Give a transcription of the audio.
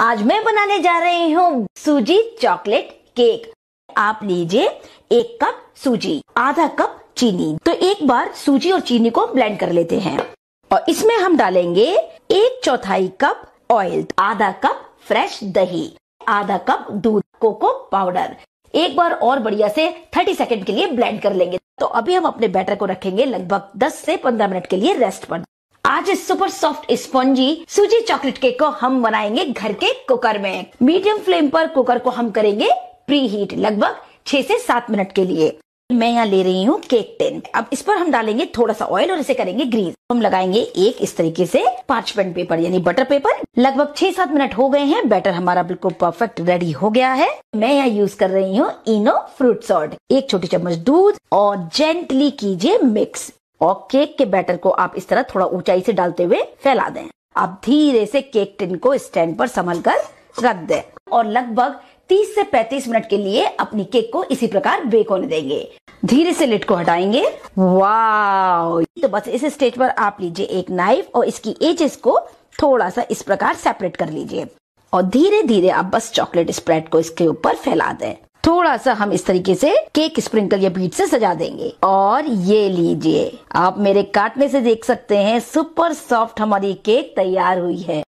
आज मैं बनाने जा रही हूँ सूजी चॉकलेट केक आप लीजिए एक कप सूजी आधा कप चीनी तो एक बार सूजी और चीनी को ब्लेंड कर लेते हैं और इसमें हम डालेंगे एक चौथाई कप ऑयल आधा कप फ्रेश दही आधा कप दूध कोको पाउडर एक बार और बढ़िया से 30 सेकंड के लिए ब्लेंड कर लेंगे तो अभी हम अपने बैटर को रखेंगे लगभग 10 से 15 मिनट के लिए रेस्ट पर आज इस सुपर सॉफ्ट स्पॉन्जी सूजी चॉकलेट केक को हम बनाएंगे घर के कुकर में मीडियम फ्लेम पर कुकर को हम करेंगे प्री हीट लगभग छह से सात मिनट के लिए मैं यहाँ ले रही हूँ केक टेन अब इस पर हम डालेंगे थोड़ा सा ऑयल और इसे करेंगे ग्रीस हम लगाएंगे एक इस तरीके से पार्चमेंट पेपर यानी बटर पेपर लगभग छह सात मिनट हो गए हैं बैटर हमारा बिल्कुल परफेक्ट रेडी हो गया है मैं यहाँ यूज कर रही हूँ इनो फ्रूट सॉल्ट एक छोटी चम्मच दूध और जेंटली कीजिए मिक्स और केक के बैटर को आप इस तरह थोड़ा ऊंचाई से डालते हुए फैला दें आप धीरे से केक टिन को स्टैंड पर संभल कर रख दें और लगभग 30 से 35 मिनट के लिए अपनी केक को इसी प्रकार बेक होने देंगे धीरे से लिट को हटाएंगे वाओ तो बस इस स्टेज पर आप लीजिए एक नाइफ और इसकी एजेस को थोड़ा सा इस प्रकार सेपरेट कर लीजिए और धीरे धीरे आप बस चॉकलेट स्प्रेड को इसके ऊपर फैला दें थोड़ा सा हम इस तरीके से केक स्प्रिंकल या बीट से सजा देंगे और ये लीजिए आप मेरे काटने से देख सकते हैं सुपर सॉफ्ट हमारी केक तैयार हुई है